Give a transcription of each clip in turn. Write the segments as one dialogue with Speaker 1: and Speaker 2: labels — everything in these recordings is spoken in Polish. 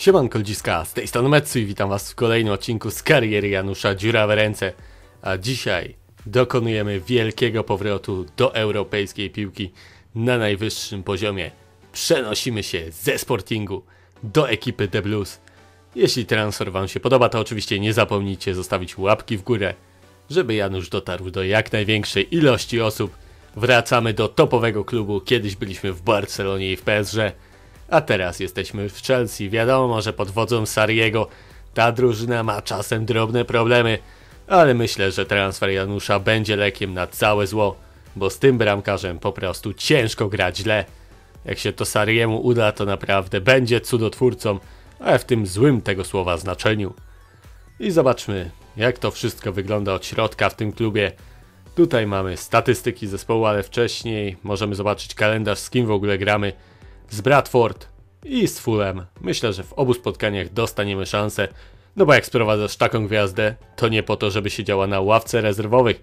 Speaker 1: Siemanko ludziska, z tej strony Metsu i witam was w kolejnym odcinku z kariery Janusza Dziurawe Ręce. A dzisiaj dokonujemy wielkiego powrotu do europejskiej piłki na najwyższym poziomie. Przenosimy się ze Sportingu do ekipy The Blues. Jeśli transfer wam się podoba, to oczywiście nie zapomnijcie zostawić łapki w górę, żeby Janusz dotarł do jak największej ilości osób. Wracamy do topowego klubu, kiedyś byliśmy w Barcelonie i w PSG a teraz jesteśmy w Chelsea. Wiadomo, że pod wodzą Sariego ta drużyna ma czasem drobne problemy, ale myślę, że transfer Janusza będzie lekiem na całe zło, bo z tym bramkarzem po prostu ciężko grać źle. Jak się to Sariemu uda, to naprawdę będzie cudotwórcą, ale w tym złym tego słowa znaczeniu. I zobaczmy, jak to wszystko wygląda od środka w tym klubie. Tutaj mamy statystyki zespołu, ale wcześniej możemy zobaczyć kalendarz, z kim w ogóle gramy z Bradford i z Fulham. Myślę, że w obu spotkaniach dostaniemy szansę, no bo jak sprowadzasz taką gwiazdę, to nie po to, żeby siedziała na ławce rezerwowych.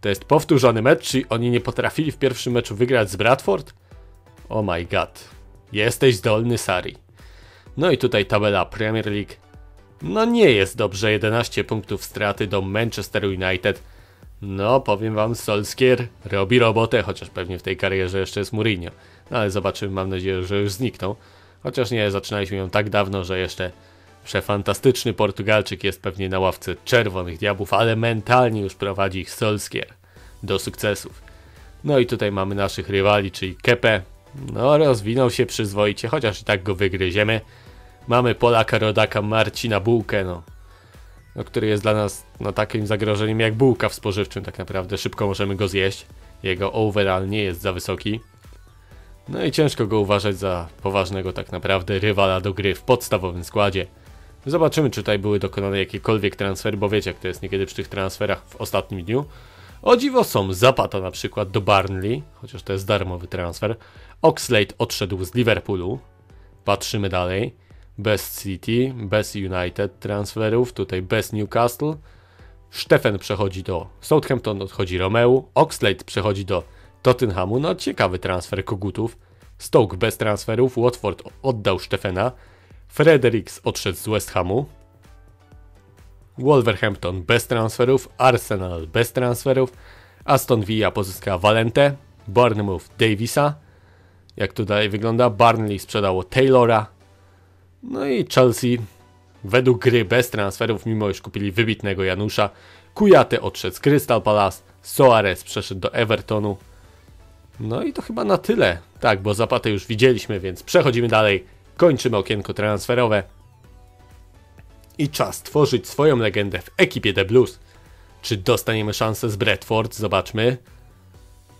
Speaker 1: To jest powtórzony mecz, czy oni nie potrafili w pierwszym meczu wygrać z Bradford? Oh my god. Jesteś zdolny, Sari. No i tutaj tabela Premier League. No nie jest dobrze, 11 punktów straty do Manchester United. No powiem wam, Solskier robi robotę, chociaż pewnie w tej karierze jeszcze jest Mourinho. No ale zobaczymy, mam nadzieję, że już znikną. Chociaż nie, zaczynaliśmy ją tak dawno, że jeszcze przefantastyczny Portugalczyk jest pewnie na ławce czerwonych diabłów, ale mentalnie już prowadzi ich Solskier do sukcesów. No i tutaj mamy naszych rywali, czyli Kepe. No rozwinął się przyzwoicie, chociaż i tak go wygryziemy. Mamy Polaka rodaka Marcina Bułkę, no, no, który jest dla nas no, takim zagrożeniem jak bułka w spożywczym tak naprawdę. Szybko możemy go zjeść. Jego overall nie jest za wysoki. No i ciężko go uważać za poważnego tak naprawdę rywala do gry w podstawowym składzie. Zobaczymy, czy tutaj były dokonane jakiekolwiek transfery, bo wiecie, jak to jest niekiedy przy tych transferach w ostatnim dniu. O dziwo są Zapata na przykład do Barnley, chociaż to jest darmowy transfer. Oxlade odszedł z Liverpoolu. Patrzymy dalej. Bez City, bez United transferów, tutaj bez Newcastle. Stefan przechodzi do Southampton, odchodzi Romeu. Oxlade przechodzi do Tottenhamu, no ciekawy transfer kogutów. Stoke bez transferów, Watford oddał Stefena, Fredericks odszedł z West Hamu, Wolverhampton bez transferów, Arsenal bez transferów, Aston Villa pozyska Valente, Bournemouth Davisa, jak to dalej wygląda, Barnley sprzedało Taylora, no i Chelsea według gry bez transferów, mimo iż kupili wybitnego Janusza, Kujate odszedł z Crystal Palace, Soares przeszedł do Evertonu, no i to chyba na tyle. Tak, bo zapatę już widzieliśmy, więc przechodzimy dalej. Kończymy okienko transferowe. I czas tworzyć swoją legendę w ekipie The Blues. Czy dostaniemy szansę z Bradford? Zobaczmy.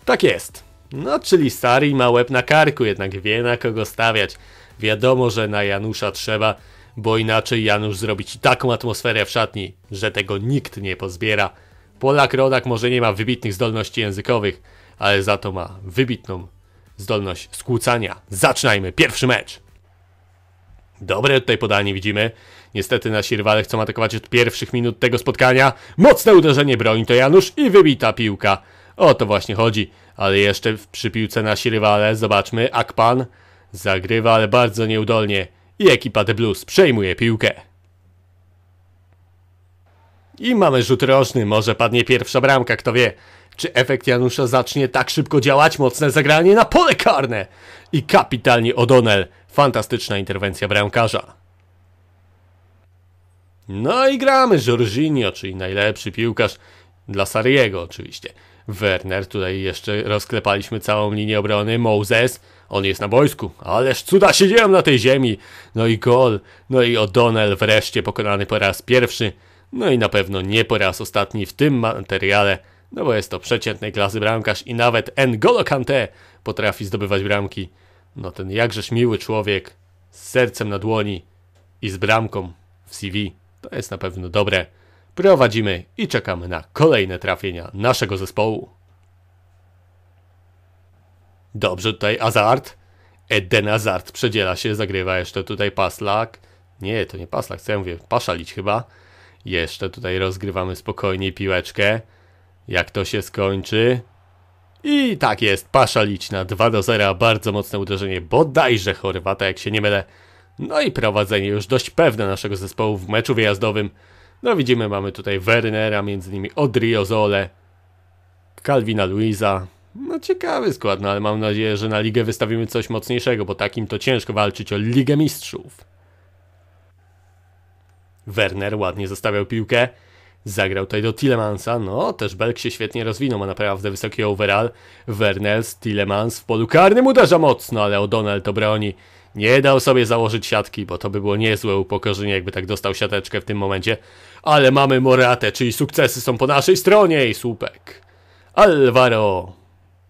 Speaker 1: Tak jest. No, czyli Sari ma łeb na karku, jednak wie na kogo stawiać. Wiadomo, że na Janusza trzeba, bo inaczej Janusz zrobi ci taką atmosferę w szatni, że tego nikt nie pozbiera. Polak rodak może nie ma wybitnych zdolności językowych, ale za to ma wybitną zdolność skłócania. Zaczynajmy pierwszy mecz! Dobre tutaj podanie widzimy. Niestety nasi rywale chcą atakować od pierwszych minut tego spotkania. Mocne uderzenie broni to Janusz i wybita piłka. O to właśnie chodzi. Ale jeszcze przy piłce nasi rywale, zobaczmy, Akpan zagrywa, ale bardzo nieudolnie. I ekipa The Blues przejmuje piłkę. I mamy rzut rożny, może padnie pierwsza bramka, kto wie. Czy efekt Janusza zacznie tak szybko działać? Mocne zagranie na pole karne! I kapitalnie O'Donnell. Fantastyczna interwencja bramkarza. No i gramy Jorginho, czyli najlepszy piłkarz dla Sariego oczywiście. Werner, tutaj jeszcze rozklepaliśmy całą linię obrony. Moses, on jest na boisku, ależ cuda się dzieją na tej ziemi. No i gol, no i O'Donnell wreszcie pokonany po raz pierwszy. No i na pewno nie po raz ostatni w tym materiale no bo jest to przeciętnej klasy bramkarz i nawet N'Golo Kante potrafi zdobywać bramki. No ten jakżeż miły człowiek z sercem na dłoni i z bramką w CV. To jest na pewno dobre. Prowadzimy i czekamy na kolejne trafienia naszego zespołu. Dobrze tutaj Azart. Eden Azart przedziela się, zagrywa jeszcze tutaj Paslak. Nie, to nie Paslak, co ja mówię, Paszalić chyba. Jeszcze tutaj rozgrywamy spokojnie piłeczkę. Jak to się skończy? I tak jest, pasza liczna, 2 do 0, bardzo mocne uderzenie, bodajże Chorwata, jak się nie mylę. No i prowadzenie już dość pewne naszego zespołu w meczu wyjazdowym. No widzimy, mamy tutaj Wernera, między nimi Odriozole, Calvina Luisa. No ciekawy skład, no ale mam nadzieję, że na ligę wystawimy coś mocniejszego, bo takim to ciężko walczyć o Ligę Mistrzów. Werner ładnie zostawiał piłkę. Zagrał tutaj do Tillemansa, no też Belk się świetnie rozwinął, ma naprawdę wysoki overall. Wernels, Tillemans w polu karnym uderza mocno, ale O'Donnell to broni. Nie dał sobie założyć siatki, bo to by było niezłe upokorzenie, jakby tak dostał siateczkę w tym momencie. Ale mamy Moratę, czyli sukcesy są po naszej stronie i słupek. Alvaro,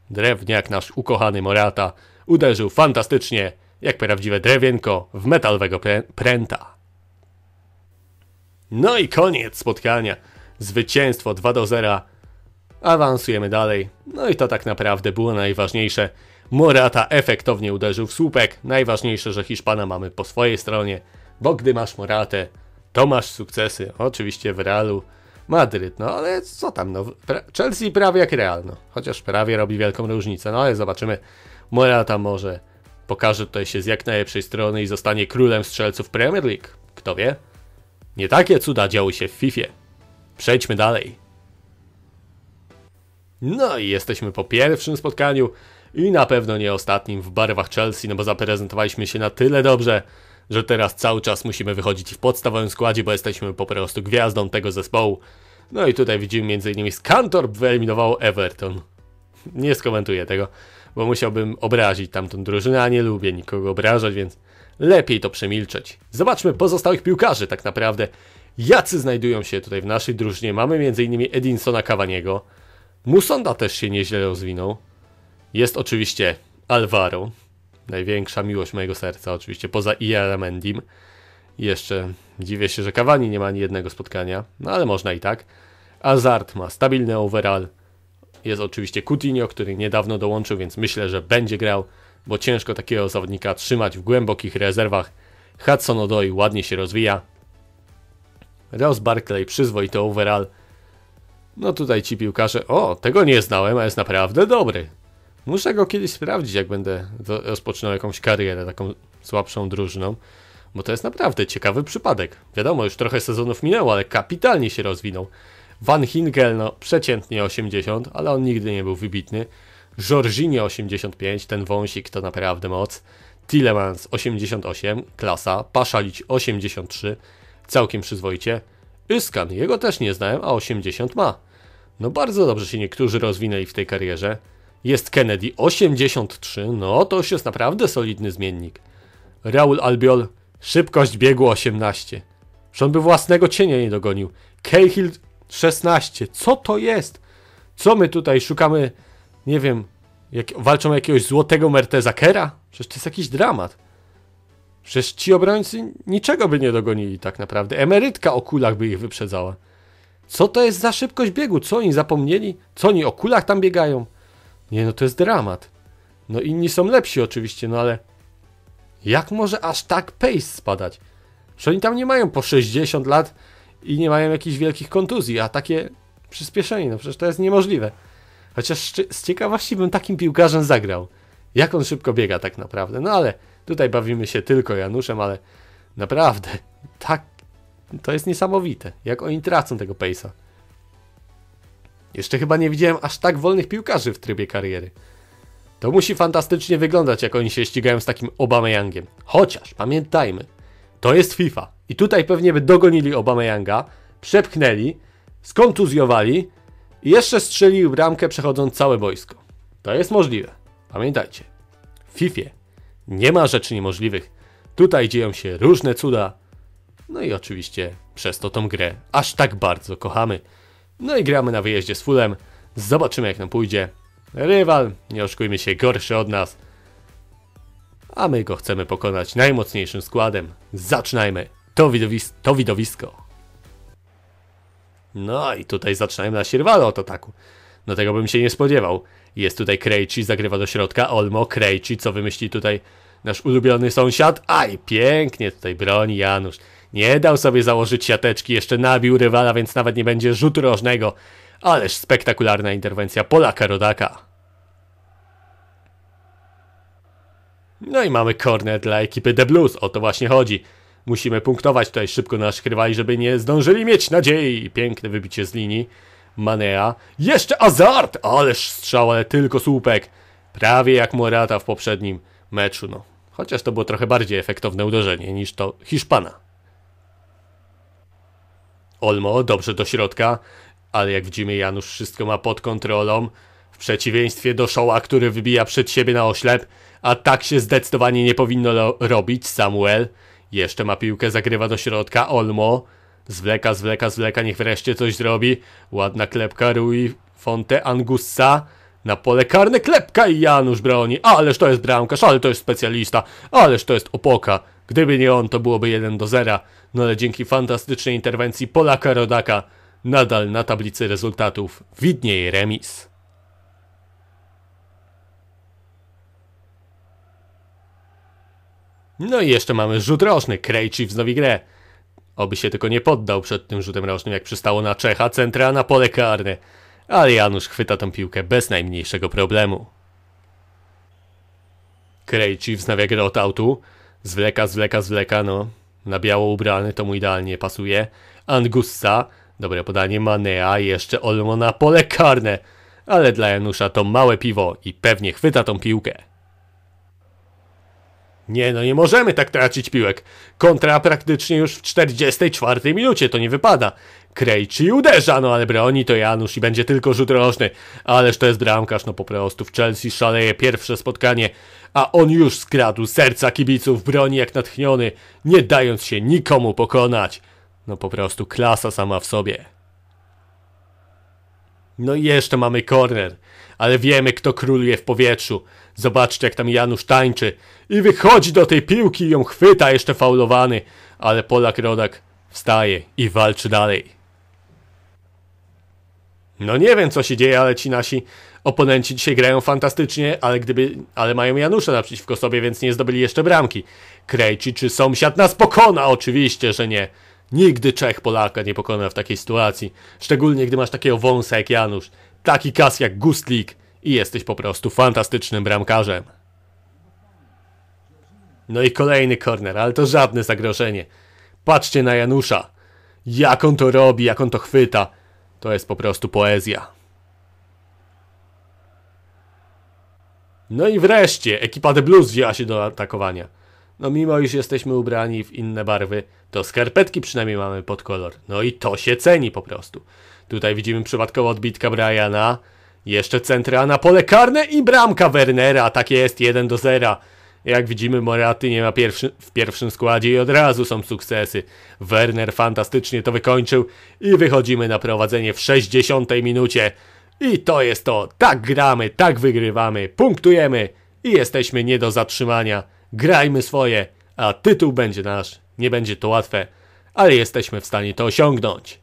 Speaker 1: drewniak nasz ukochany Morata, uderzył fantastycznie, jak prawdziwe drewienko w metalowego pręta. No i koniec spotkania. Zwycięstwo 2 do 0. Awansujemy dalej. No i to tak naprawdę było najważniejsze. Morata efektownie uderzył w słupek. Najważniejsze, że Hiszpana mamy po swojej stronie, bo gdy masz Moratę, to masz sukcesy. Oczywiście w Realu Madryt, no ale co tam, no Chelsea prawie jak Real, no. Chociaż prawie robi wielką różnicę, no ale zobaczymy. Morata może pokaże tutaj się z jak najlepszej strony i zostanie królem strzelców Premier League. Kto wie? Nie takie cuda działy się w FIFA. Przejdźmy dalej. No i jesteśmy po pierwszym spotkaniu i na pewno nie ostatnim w barwach Chelsea, no bo zaprezentowaliśmy się na tyle dobrze, że teraz cały czas musimy wychodzić w podstawowym składzie, bo jesteśmy po prostu gwiazdą tego zespołu. No i tutaj widzimy m.in. Skantor wyeliminował Everton. Nie skomentuję tego, bo musiałbym obrazić tamtą drużynę, a nie lubię nikogo obrażać, więc lepiej to przemilczeć. Zobaczmy pozostałych piłkarzy tak naprawdę. Jacy znajdują się tutaj w naszej drużynie? Mamy m.in. Edinsona Cavaniego. Musonda też się nieźle rozwinął. Jest oczywiście Alvaro. Największa miłość mojego serca, oczywiście, poza Mendim. Jeszcze dziwię się, że Cavani nie ma ani jednego spotkania, no ale można i tak. Azart ma stabilny overall. Jest oczywiście Coutinho, który niedawno dołączył, więc myślę, że będzie grał bo ciężko takiego zawodnika trzymać w głębokich rezerwach. Hudson Odoi ładnie się rozwija. Ross Barclay przyzwoity overall. No tutaj ci piłkarze, o, tego nie znałem, a jest naprawdę dobry. Muszę go kiedyś sprawdzić, jak będę rozpoczynał jakąś karierę taką słabszą drużną, bo to jest naprawdę ciekawy przypadek. Wiadomo, już trochę sezonów minęło, ale kapitalnie się rozwinął. Van Hingel, no przeciętnie 80, ale on nigdy nie był wybitny. Jorginie 85, ten wąsik to naprawdę moc. Tillemans 88, klasa. Paszalić 83, całkiem przyzwoicie. Yskan, jego też nie znałem, a 80 ma. No bardzo dobrze się niektórzy rozwinęli w tej karierze. Jest Kennedy 83, no to już jest naprawdę solidny zmiennik. Raul Albiol, szybkość biegu 18. Że on by własnego cienia nie dogonił. Cahill 16, co to jest? Co my tutaj szukamy nie wiem, jak, walczą jakiegoś złotego Mertezakera? Przecież to jest jakiś dramat. Przecież ci obrońcy niczego by nie dogonili tak naprawdę. Emerytka o kulach by ich wyprzedzała. Co to jest za szybkość biegu? Co oni zapomnieli? Co oni o kulach tam biegają? Nie, no to jest dramat. No inni są lepsi oczywiście, no ale jak może aż tak pace spadać? Przecież oni tam nie mają po 60 lat i nie mają jakichś wielkich kontuzji, a takie przyspieszenie, no przecież to jest niemożliwe. Chociaż z ciekawości bym takim piłkarzem zagrał. Jak on szybko biega tak naprawdę. No ale tutaj bawimy się tylko Januszem, ale naprawdę tak to jest niesamowite. Jak oni tracą tego Pejsa. Jeszcze chyba nie widziałem aż tak wolnych piłkarzy w trybie kariery. To musi fantastycznie wyglądać, jak oni się ścigają z takim Obameyangiem. Chociaż, pamiętajmy, to jest FIFA. I tutaj pewnie by dogonili Obameyanga, przepchnęli, skontuzjowali, i jeszcze strzelił bramkę przechodząc całe boisko. To jest możliwe. Pamiętajcie, w FIFA nie ma rzeczy niemożliwych. Tutaj dzieją się różne cuda. No i oczywiście przez to tą grę aż tak bardzo kochamy. No i gramy na wyjeździe z Fulem. Zobaczymy jak nam pójdzie. Rywal, nie oszukujmy się, gorszy od nas. A my go chcemy pokonać najmocniejszym składem. Zaczynajmy. To, widowisko. No i tutaj zaczynają nasi rywale od ataku. No tego bym się nie spodziewał. Jest tutaj Krejci, zagrywa do środka. Olmo, Krejci, co wymyśli tutaj nasz ulubiony sąsiad? Aj, pięknie tutaj broni Janusz. Nie dał sobie założyć siateczki, jeszcze nabił rywala, więc nawet nie będzie rzutu rożnego. Ależ spektakularna interwencja Polaka Rodaka. No i mamy corner dla ekipy The Blues, o to właśnie chodzi. Musimy punktować tutaj szybko nasz rywali, żeby nie zdążyli mieć nadziei. Piękne wybicie z linii. Manea. Jeszcze Azart! Ależ strzał, ale tylko słupek. Prawie jak Morata w poprzednim meczu. No. Chociaż to było trochę bardziej efektowne uderzenie niż to Hiszpana. Olmo dobrze do środka, ale jak widzimy Janusz wszystko ma pod kontrolą. W przeciwieństwie do Szoła, który wybija przed siebie na oślep, a tak się zdecydowanie nie powinno robić Samuel. Jeszcze ma piłkę, zagrywa do środka, Olmo. Zwleka, zwleka, zwleka, niech wreszcie coś zrobi. Ładna klepka, Rui, Fonte, Angussa. Na pole karne klepka i Janusz broni. Ależ to jest bramkarz, ale to jest specjalista, ależ to jest opoka. Gdyby nie on, to byłoby 1 do 0. No ale dzięki fantastycznej interwencji Polaka Rodaka nadal na tablicy rezultatów widnieje remis. No i jeszcze mamy rzut roczny. Krejci wznowi grę. Oby się tylko nie poddał przed tym rzutem rocznym, jak przystało na Czecha, centra na pole karne. Ale Janusz chwyta tą piłkę bez najmniejszego problemu. Krejci wznawia grę od autu. Zwleka, zwleka, zwleka, no. Na biało ubrany, to mu idealnie pasuje. Angussa, dobre podanie Manea, jeszcze Olmo na pole karne. Ale dla Janusza to małe piwo i pewnie chwyta tą piłkę. Nie, no nie możemy tak tracić piłek. Kontra praktycznie już w 44 minucie, to nie wypada. Krejci uderza, no ale broni to Janusz i będzie tylko rzut rożny. Ależ to jest bramkarz, no po prostu w Chelsea szaleje pierwsze spotkanie, a on już skradł serca kibiców, broni jak natchniony, nie dając się nikomu pokonać. No po prostu klasa sama w sobie. No i jeszcze mamy korner, ale wiemy kto króluje w powietrzu. Zobaczcie, jak tam Janusz tańczy i wychodzi do tej piłki i ją chwyta jeszcze faulowany, ale Polak Rodak wstaje i walczy dalej. No nie wiem, co się dzieje, ale ci nasi oponenci dzisiaj grają fantastycznie, ale gdyby, ale mają Janusza naprzeciwko sobie, więc nie zdobyli jeszcze bramki. Krejci czy sąsiad nas pokona? Oczywiście, że nie. Nigdy Czech Polaka nie pokona w takiej sytuacji. Szczególnie, gdy masz takiego wąsa jak Janusz, taki kas jak Gustlik i jesteś po prostu fantastycznym bramkarzem. No i kolejny korner, ale to żadne zagrożenie. Patrzcie na Janusza. Jak on to robi, jak on to chwyta. To jest po prostu poezja. No i wreszcie ekipa The Blues wzięła się do atakowania. No mimo iż jesteśmy ubrani w inne barwy, to skarpetki przynajmniej mamy pod kolor. No i to się ceni po prostu. Tutaj widzimy przypadkowo odbitka Briana, jeszcze centra na pole karne i bramka Wernera, tak jest, 1 do 0. Jak widzimy, Moraty nie ma pierwszy, w pierwszym składzie i od razu są sukcesy. Werner fantastycznie to wykończył i wychodzimy na prowadzenie w 60 minucie. I to jest to. Tak gramy, tak wygrywamy, punktujemy i jesteśmy nie do zatrzymania. Grajmy swoje, a tytuł będzie nasz. Nie będzie to łatwe, ale jesteśmy w stanie to osiągnąć.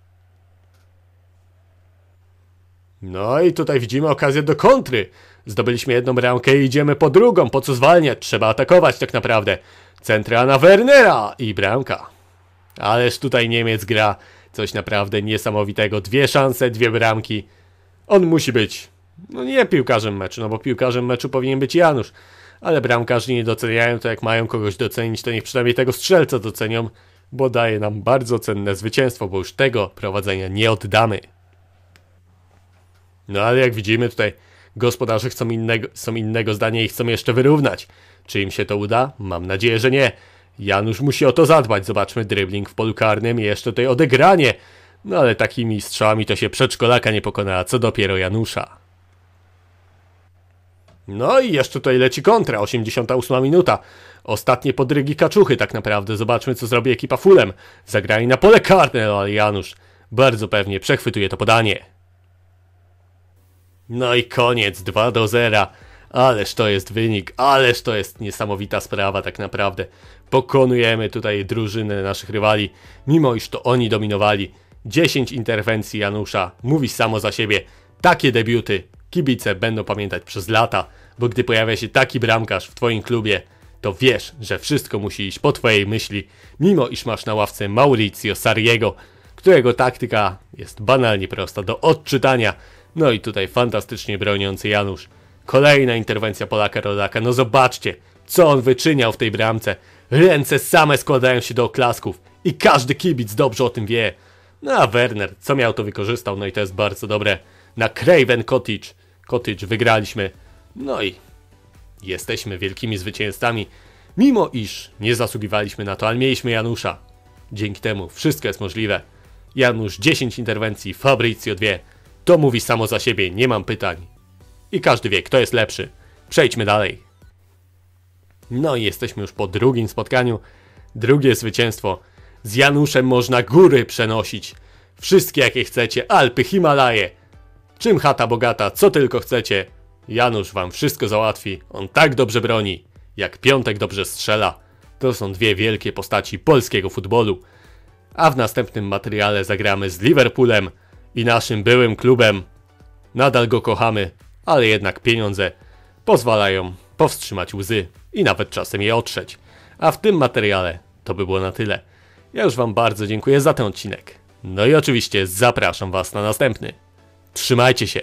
Speaker 1: No i tutaj widzimy okazję do kontry. Zdobyliśmy jedną bramkę i idziemy po drugą. Po co zwalniać? Trzeba atakować tak naprawdę. Centrana Wernera i bramka. Ależ tutaj Niemiec gra coś naprawdę niesamowitego. Dwie szanse, dwie bramki. On musi być, no nie piłkarzem meczu, no bo piłkarzem meczu powinien być Janusz. Ale bramkarzy nie doceniają, to jak mają kogoś docenić, to niech przynajmniej tego strzelca docenią, bo daje nam bardzo cenne zwycięstwo, bo już tego prowadzenia nie oddamy. No ale jak widzimy tutaj gospodarze chcą innego, są innego zdania i chcą jeszcze wyrównać. Czy im się to uda? Mam nadzieję, że nie. Janusz musi o to zadbać. Zobaczmy dribbling w polu karnym i jeszcze tutaj odegranie. No ale takimi strzałami to się przedszkolaka nie pokona, co dopiero Janusza. No i jeszcze tutaj leci kontra, 88 minuta. Ostatnie podrygi kaczuchy tak naprawdę. Zobaczmy co zrobi ekipa Fulem. Zagrali na pole karne, no ale Janusz bardzo pewnie przechwytuje to podanie. No i koniec, 2 do 0. Ależ to jest wynik, ależ to jest niesamowita sprawa tak naprawdę. Pokonujemy tutaj drużynę naszych rywali, mimo iż to oni dominowali. 10 interwencji Janusza, mówi samo za siebie. Takie debiuty kibice będą pamiętać przez lata, bo gdy pojawia się taki bramkarz w twoim klubie, to wiesz, że wszystko musi iść po twojej myśli, mimo iż masz na ławce Maurizio Sariego, którego taktyka jest banalnie prosta do odczytania, no i tutaj fantastycznie broniący Janusz. Kolejna interwencja Polaka Rodaka. No zobaczcie, co on wyczyniał w tej bramce. Ręce same składają się do oklasków i każdy kibic dobrze o tym wie. No a Werner, co miał to wykorzystał, no i to jest bardzo dobre. Na Craven Cottage, Cottage wygraliśmy. No i jesteśmy wielkimi zwycięzcami. Mimo iż nie zasługiwaliśmy na to, ale mieliśmy Janusza. Dzięki temu wszystko jest możliwe. Janusz 10 interwencji, Fabrizio 2. To mówi samo za siebie, nie mam pytań. I każdy wie, kto jest lepszy. Przejdźmy dalej. No i jesteśmy już po drugim spotkaniu. Drugie zwycięstwo. Z Januszem można góry przenosić. Wszystkie jakie chcecie, Alpy, Himalaje. Czym chata bogata, co tylko chcecie. Janusz wam wszystko załatwi. On tak dobrze broni, jak Piątek dobrze strzela. To są dwie wielkie postaci polskiego futbolu. A w następnym materiale zagramy z Liverpoolem i naszym byłym klubem. Nadal go kochamy, ale jednak pieniądze pozwalają powstrzymać łzy i nawet czasem je otrzeć. A w tym materiale to by było na tyle. Ja już Wam bardzo dziękuję za ten odcinek. No i oczywiście zapraszam Was na następny. Trzymajcie się!